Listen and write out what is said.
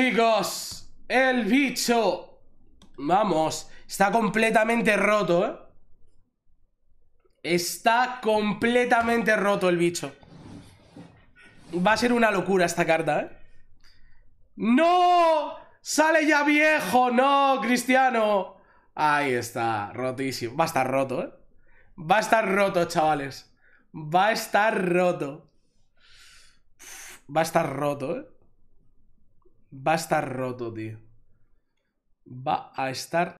Chicos, el bicho. Vamos, está completamente roto, ¿eh? Está completamente roto el bicho. Va a ser una locura esta carta, ¿eh? ¡No! ¡Sale ya viejo! ¡No, Cristiano! Ahí está, rotísimo. Va a estar roto, ¿eh? Va a estar roto, chavales. Va a estar roto. Va a estar roto, ¿eh? va a estar roto, tío. Va a estar